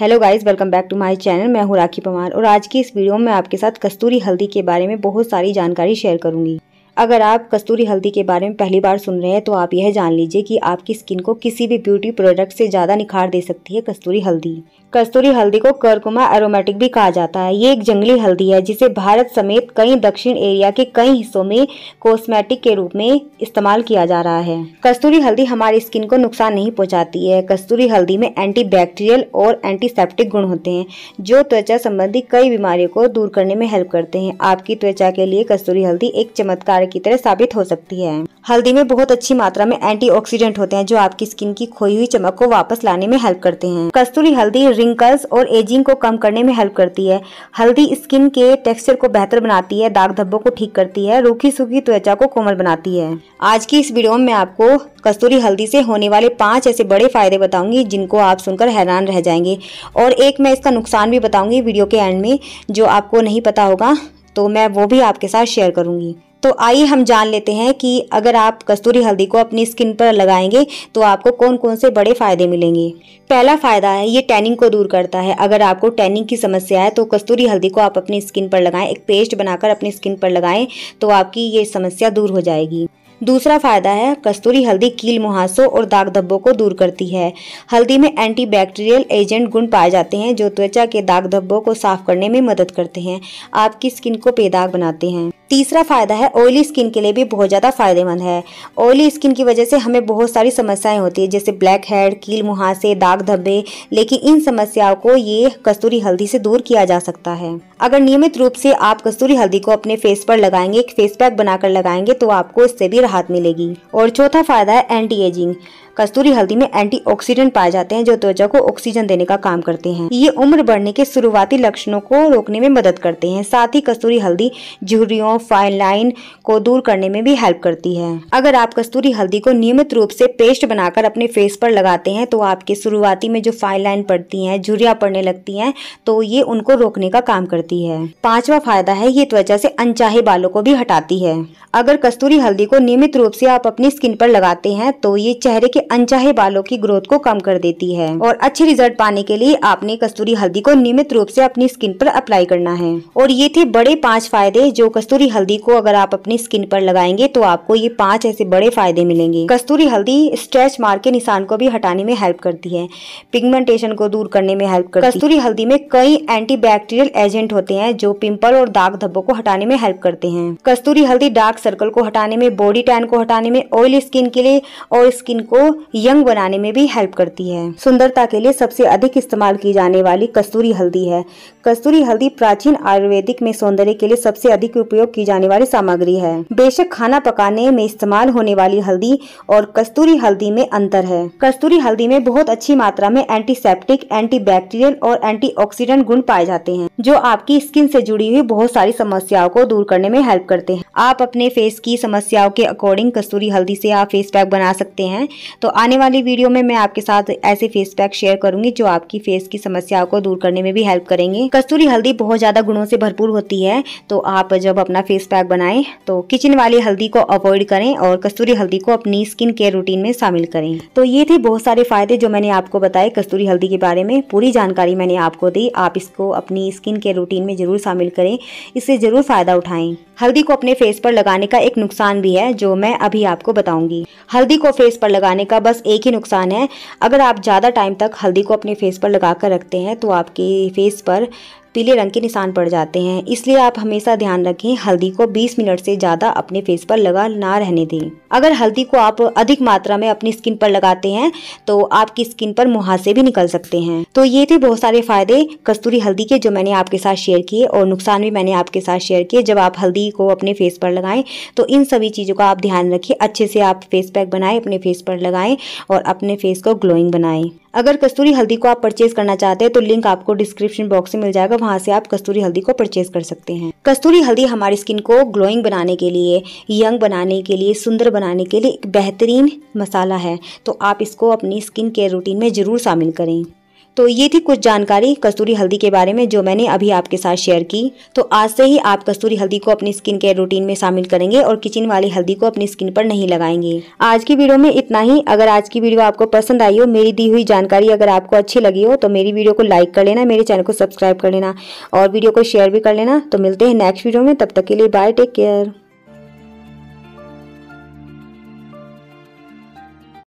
hello guys welcome back to my channel मैं हूँ राखी पवार और आज की इस वीडियो में आपके साथ कस्तूरी हल्दी के बारे में बहुत सारी जानकारी शेयर करूंगी अगर आप कस्तूरी हल्दी के बारे में पहली बार सुन रहे हैं तो आप यह जान लीजिए कि आपकी स्किन को किसी भी ब्यूटी प्रोडक्ट से ज़्यादा निखार दे सकती है कस्तूरी हल्दी कस्तूरी हल्दी को करकुमा एरोमेटिक भी कहा जाता है ये एक जंगली हल्दी है जिसे भारत समेत कई दक्षिण एरिया के कई हिस्सों में कॉस्मेटिक के रूप में इस्तेमाल किया जा रहा है कस्तूरी हल्दी हमारी स्किन को नुकसान नहीं पहुँचाती है कस्तूरी हल्दी में एंटीबैक्टीरियल और एंटीसेप्टिक गुण होते हैं जो त्वचा संबंधी कई बीमारियों को दूर करने में हेल्प करते हैं आपकी त्वचा के लिए कस्तूरी हल्दी एक चमत्कार प्रकार की तरह साबित हो सकती है हल्दी में बहुत अच्छी मात्रा में एंटीऑक्सीडेंट होते हैं जो आपकी स्किन की खोई हुई चमक को वापस लाने में हेल्प करते हैं कस्तूरी हल्दी रिंकल्स और एजिंग को कम करने में हेल्प करती है हल्दी स्किन के टेक्सचर को बेहतर बनाती है दाग धब्बों को ठीक करती है रूखी सूखी त्वचा को कोमल बनाती है आज की इस वीडियो में आपको कस्तूरी हल्दी से होने वाले पांच ऐसे बड़े फायदे बताऊंगी जिनको आप सुनकर हैरान रह जाएंगे और एक मैं इसका नुकसान भी बताऊंगी वीडियो के एंड में जो आपको नहीं पता होगा तो मैं वो भी आपके साथ शेयर करूंगी तो आइए हम जान लेते हैं कि अगर आप कस्तूरी हल्दी को अपनी स्किन पर लगाएंगे तो आपको कौन कौन से बड़े फ़ायदे मिलेंगे पहला फ़ायदा है ये टैनिंग को दूर करता है अगर आपको टैनिंग की समस्या है तो कस्तूरी हल्दी को आप अपनी स्किन पर लगाएं एक पेस्ट बनाकर अपनी स्किन पर लगाएं तो आपकी ये समस्या दूर हो जाएगी दूसरा फायदा है कस्तूरी हल्दी कील मुहासों और दाग धब्बों को दूर करती है हल्दी में एंटीबैक्टीरियल एजेंट गुण पाए जाते हैं जो त्वचा के दाग धब्बों को साफ करने में मदद करते हैं आपकी स्किन को बेदाग बनाते हैं तीसरा फ़ायदा है ऑयली स्किन के लिए भी बहुत ज़्यादा फायदेमंद है ऑयली स्किन की वजह से हमें बहुत सारी समस्याएं होती है जैसे ब्लैक हेड कील मुहासे दाग धब्बे लेकिन इन समस्याओं को ये कस्तूरी हल्दी से दूर किया जा सकता है अगर नियमित रूप से आप कस्तूरी हल्दी को अपने फेस पर लगाएंगे एक फेस पैक बनाकर लगाएंगे तो आपको इससे भी राहत मिलेगी और चौथा फायदा है एंटी एजिंग कस्तूरी हल्दी में एंटी पाए जाते हैं जो त्वचा को ऑक्सीजन देने का काम करते हैं ये उम्र बढ़ने के शुरुआती लक्षणों को रोकने में मदद करते हैं साथ ही कस्तूरी हल्दी झुर्रियों फाइनलाइन को दूर करने में भी हेल्प करती है अगर आप कस्तूरी हल्दी को नियमित रूप से पेस्ट बनाकर अपने फेस पर लगाते हैं तो आपके शुरुआती में जो फाइन लाइन पड़ती हैं झुरिया पड़ने लगती हैं तो ये उनको रोकने का काम करती है पांचवा फायदा है ये त्वचा से अनचाहे बालों को भी हटाती है अगर कस्तूरी हल्दी को नियमित रूप से आप अपनी स्किन पर लगाते हैं तो ये चेहरे के अनचाहे बालों की ग्रोथ को कम कर देती है और अच्छे रिजल्ट पाने के लिए आपने कस्तूरी हल्दी को नियमित रूप से अपनी स्किन पर अप्लाई करना है और ये थे बड़े पांच फायदे जो कस्तूरी हल्दी को अगर आप अपनी स्किन पर लगाएंगे तो आपको ये पांच ऐसे बड़े फायदे मिलेंगे कस्तूरी हल्दी स्ट्रेच मार्क के निशान को भी हटाने में हेल्प करती है पिगमेंटेशन को दूर करने में हेल्प करती है कस्तूरी हल्दी में कई एंटी बैक्टीरियल एजेंट होते हैं जो पिंपल और दाग धब्बों को हटाने में हेल्प करते हैं कस्तूरी हल्दी डार्क सर्कल को हटाने में बॉडी टैन को हटाने में ऑयली स्किन के लिए और स्किन को यंग बनाने में भी हेल्प करती है सुंदरता के लिए सबसे अधिक इस्तेमाल की जाने वाली कस्तूरी हल्दी है कस्तूरी हल्दी प्राचीन आयुर्वेदिक में सौंदर्य के लिए सबसे अधिक उपयोग की जाने वाली सामग्री है बेशक खाना पकाने में इस्तेमाल होने वाली हल्दी और कस्तूरी हल्दी में अंतर है कस्तूरी हल्दी में बहुत अच्छी मात्रा में एंटीसेप्टिक एंटीबैक्टीरियल और एंटीऑक्सीडेंट गुण पाए जाते हैं जो आपकी स्किन से जुड़ी हुई बहुत सारी समस्याओं को दूर करने में हेल्प करते हैं आप अपने फेस की समस्याओं के अकॉर्डिंग कस्तूरी हल्दी से आप फेस पैक बना सकते हैं तो तो आने वाली वीडियो में मैं आपके साथ ऐसे फेस पैक शेयर करूंगी जो आपकी फेस की समस्याओं को दूर करने में भी हेल्प करेंगे कस्तूरी हल्दी बहुत ज़्यादा गुणों से भरपूर होती है तो आप जब अपना फेस पैक बनाएं तो किचन वाली हल्दी को अवॉइड करें और कस्तूरी हल्दी को अपनी स्किन केयर रूटीन में शामिल करें तो ये थे बहुत सारे फायदे जो मैंने आपको बताए कस्तूरी हल्दी के बारे में पूरी जानकारी मैंने आपको दी आप इसको अपनी स्किन केयर रूटीन में जरूर शामिल करें इससे जरूर फायदा उठाएं हल्दी को अपने फेस पर लगाने का एक नुकसान भी है जो मैं अभी आपको बताऊंगी हल्दी को फेस पर लगाने का इसका बस एक ही नुकसान है अगर आप ज़्यादा टाइम तक हल्दी को अपने फेस पर लगा कर रखते हैं तो आपके फेस पर पीले रंग के निशान पड़ जाते हैं इसलिए आप हमेशा ध्यान रखें हल्दी को 20 मिनट से ज़्यादा अपने फेस पर लगा ना रहने दें अगर हल्दी को आप अधिक मात्रा में अपनी स्किन पर लगाते हैं तो आपकी स्किन पर मुहासे भी निकल सकते हैं तो ये थे बहुत सारे फ़ायदे कस्तूरी हल्दी के जो मैंने आपके साथ शेयर किए और नुकसान भी मैंने आपके साथ शेयर किए जब आप हल्दी को अपने फेस पर लगाएं तो इन सभी चीज़ों का आप ध्यान रखिए अच्छे से आप फेस पैक बनाएं अपने फेस पर लगाएं और अपने फेस को ग्लोइंग बनाएं अगर कस्तूरी हल्दी को आप परचेज करना चाहते हैं तो लिंक आपको डिस्क्रिप्शन बॉक्स में मिल जाएगा वहाँ से आप कस्तूरी हल्दी को परचेज कर सकते हैं कस्तूरी हल्दी हमारी स्किन को ग्लोइंग बनाने के लिए यंग बनाने के लिए सुंदर बनाने के लिए एक बेहतरीन मसाला है तो आप इसको अपनी स्किन केयर रूटीन में ज़रूर शामिल करें तो ये थी कुछ जानकारी कस्तूरी हल्दी के बारे में जो मैंने अभी आपके साथ शेयर की तो आज से ही आप कस्तूरी हल्दी को अपनी स्किन केयर रूटीन में शामिल करेंगे और किचन वाली हल्दी को अपनी स्किन पर नहीं लगाएंगे आज की वीडियो में इतना ही अगर आज की वीडियो आपको पसंद आई हो मेरी दी हुई जानकारी अगर आपको अच्छी लगी हो तो मेरी वीडियो को लाइक कर लेना मेरे चैनल को सब्सक्राइब कर लेना और वीडियो को शेयर भी कर लेना तो मिलते हैं नेक्स्ट वीडियो में तब तक के लिए बाय टेक केयर